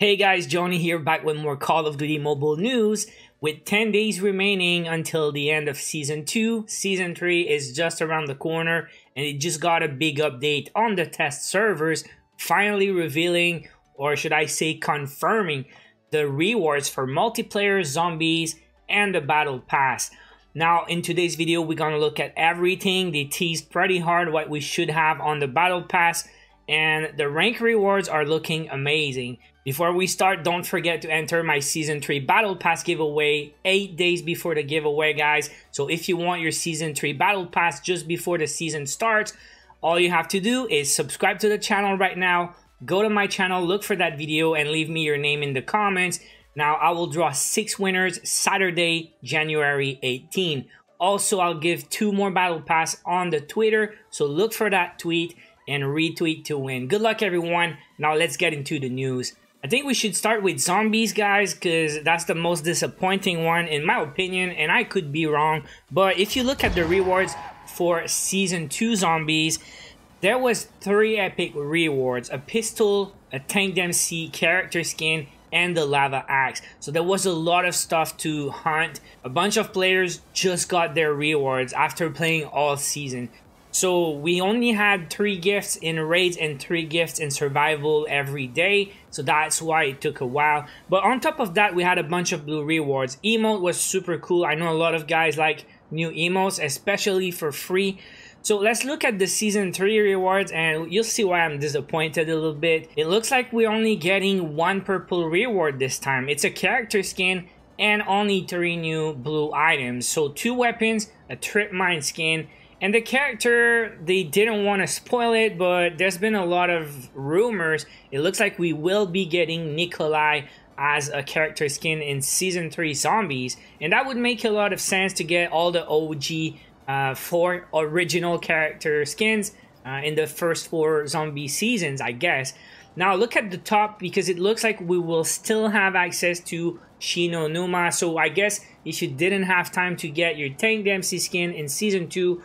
Hey guys, Johnny here back with more Call of Duty Mobile news. With 10 days remaining until the end of Season 2, Season 3 is just around the corner and it just got a big update on the test servers, finally revealing, or should I say confirming, the rewards for multiplayer, zombies, and the battle pass. Now, in today's video, we're gonna look at everything. They teased pretty hard what we should have on the battle pass and the rank rewards are looking amazing. Before we start, don't forget to enter my Season 3 Battle Pass giveaway 8 days before the giveaway, guys. So if you want your Season 3 Battle Pass just before the season starts, all you have to do is subscribe to the channel right now, go to my channel, look for that video, and leave me your name in the comments. Now, I will draw six winners Saturday, January 18. Also, I'll give two more battle pass on the Twitter, so look for that tweet and retweet to win. Good luck, everyone. Now, let's get into the news I think we should start with zombies, guys, because that's the most disappointing one in my opinion, and I could be wrong. But if you look at the rewards for Season 2 zombies, there was three epic rewards, a pistol, a Tank MC character skin, and the lava axe. So there was a lot of stuff to hunt. A bunch of players just got their rewards after playing all season. So we only had three gifts in raids and three gifts in survival every day. So that's why it took a while. But on top of that, we had a bunch of blue rewards. Emote was super cool. I know a lot of guys like new emotes, especially for free. So let's look at the season 3 rewards and you'll see why I'm disappointed a little bit. It looks like we're only getting one purple reward this time. It's a character skin and only 3 new blue items. So 2 weapons, a trip mine skin, and the character, they didn't want to spoil it, but there's been a lot of rumors. It looks like we will be getting Nikolai as a character skin in Season 3 Zombies, and that would make a lot of sense to get all the OG uh, four original character skins uh, in the first four zombie seasons, I guess. Now look at the top because it looks like we will still have access to Shino Numa. So I guess if you didn't have time to get your Tank DMC skin in season two,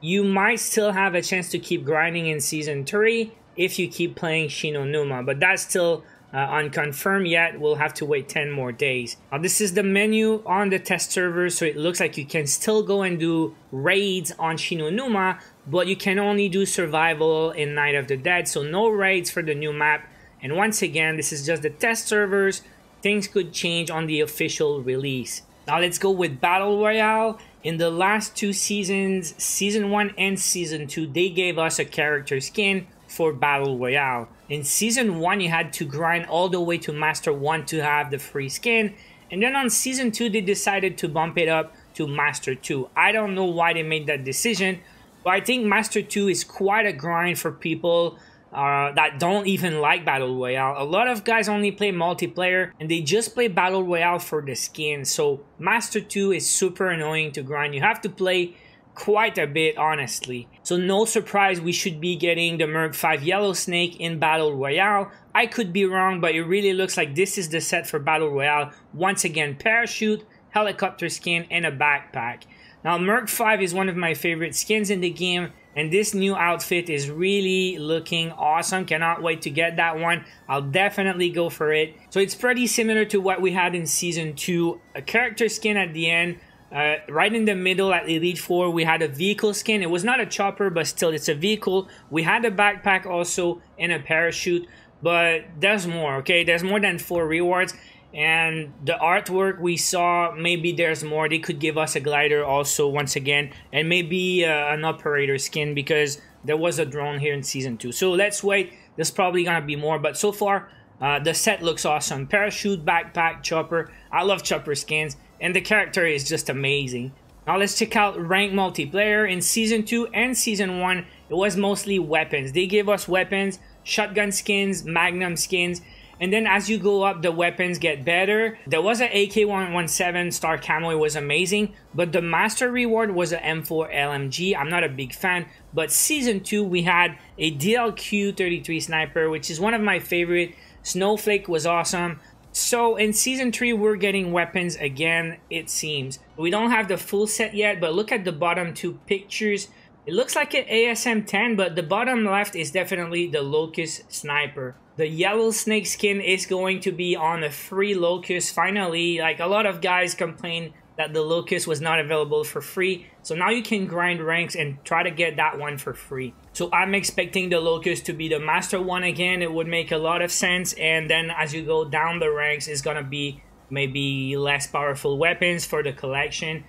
you might still have a chance to keep grinding in Season 3 if you keep playing Shinonuma, but that's still uh, unconfirmed yet. We'll have to wait 10 more days. Now, uh, this is the menu on the test server, so it looks like you can still go and do raids on Shinonuma, but you can only do survival in Night of the Dead, so no raids for the new map. And once again, this is just the test servers. Things could change on the official release. Now let's go with Battle Royale in the last two seasons, season one and season two, they gave us a character skin for Battle Royale. In season one, you had to grind all the way to Master 1 to have the free skin. And then on season two, they decided to bump it up to Master 2. I don't know why they made that decision, but I think Master 2 is quite a grind for people uh, that don't even like Battle Royale. A lot of guys only play multiplayer and they just play Battle Royale for the skin. So Master 2 is super annoying to grind. You have to play quite a bit, honestly. So no surprise we should be getting the Merc 5 Yellow Snake in Battle Royale. I could be wrong, but it really looks like this is the set for Battle Royale. Once again, parachute, helicopter skin, and a backpack. Now, Merc 5 is one of my favorite skins in the game. And this new outfit is really looking awesome. Cannot wait to get that one. I'll definitely go for it. So it's pretty similar to what we had in Season 2. A character skin at the end. Uh, right in the middle at Elite 4, we had a vehicle skin. It was not a chopper, but still, it's a vehicle. We had a backpack also and a parachute. But there's more, okay? There's more than four rewards and the artwork we saw maybe there's more they could give us a glider also once again and maybe uh, an operator skin because there was a drone here in season two so let's wait there's probably gonna be more but so far uh, the set looks awesome parachute backpack chopper i love chopper skins and the character is just amazing now let's check out rank multiplayer in season two and season one it was mostly weapons they gave us weapons shotgun skins magnum skins and then as you go up, the weapons get better. There was an AK-117 Star Camo, it was amazing, but the master reward was an M4 LMG. I'm not a big fan, but season two, we had a DLQ-33 sniper, which is one of my favorite. Snowflake was awesome. So in season three, we're getting weapons again, it seems. We don't have the full set yet, but look at the bottom two pictures. It looks like an ASM-10, but the bottom left is definitely the Locust Sniper. The yellow snake skin is going to be on a free Locust finally. Like a lot of guys complain that the Locust was not available for free. So now you can grind ranks and try to get that one for free. So I'm expecting the Locust to be the master one again. It would make a lot of sense. And then as you go down the ranks, it's going to be maybe less powerful weapons for the collection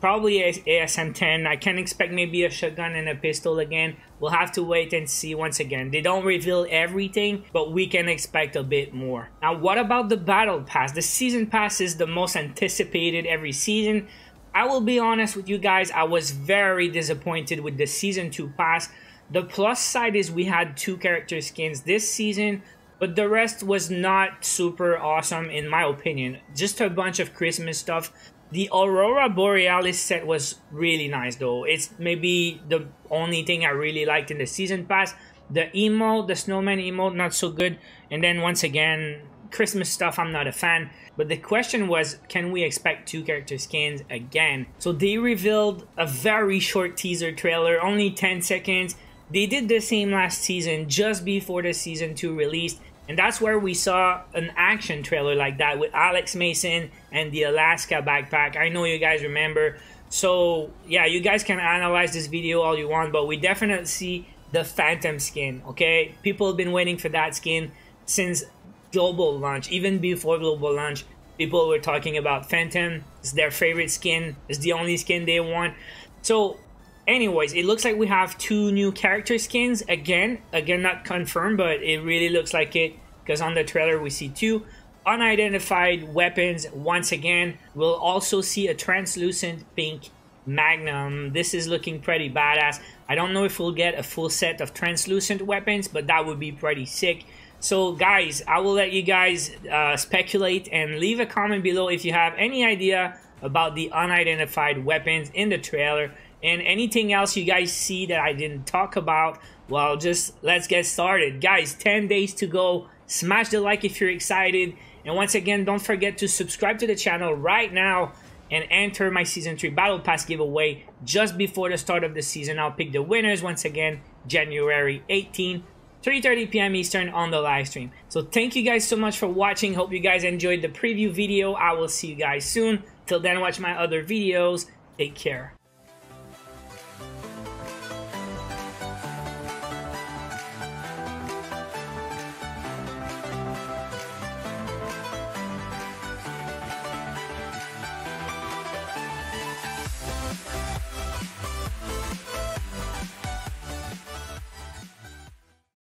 probably ASM 10. I can expect maybe a shotgun and a pistol again. We'll have to wait and see once again. They don't reveal everything, but we can expect a bit more. Now, what about the Battle Pass? The Season Pass is the most anticipated every season. I will be honest with you guys, I was very disappointed with the Season 2 Pass. The plus side is we had two character skins this season, but the rest was not super awesome in my opinion. Just a bunch of Christmas stuff the Aurora Borealis set was really nice though. It's maybe the only thing I really liked in the season pass. The emote, the snowman emote, not so good. And then once again, Christmas stuff, I'm not a fan. But the question was, can we expect two character skins again? So they revealed a very short teaser trailer, only 10 seconds. They did the same last season, just before the season 2 released. And that's where we saw an action trailer like that with Alex Mason, and the Alaska backpack. I know you guys remember. So yeah, you guys can analyze this video all you want, but we definitely see the Phantom skin, okay? People have been waiting for that skin since global launch, even before global launch. People were talking about Phantom. It's their favorite skin. It's the only skin they want. So anyways it looks like we have two new character skins again again not confirmed but it really looks like it because on the trailer we see two unidentified weapons once again. We'll also see a translucent pink magnum. This is looking pretty badass. I don't know if we'll get a full set of translucent weapons, but that would be pretty sick. So guys, I will let you guys uh, speculate and leave a comment below if you have any idea about the unidentified weapons in the trailer and anything else you guys see that I didn't talk about. Well, just let's get started. Guys, 10 days to go. Smash the like if you're excited and once again, don't forget to subscribe to the channel right now and enter my Season 3 Battle Pass giveaway just before the start of the season. I'll pick the winners once again January 18, 3.30 p.m. Eastern on the live stream. So thank you guys so much for watching. Hope you guys enjoyed the preview video. I will see you guys soon. Till then, watch my other videos. Take care.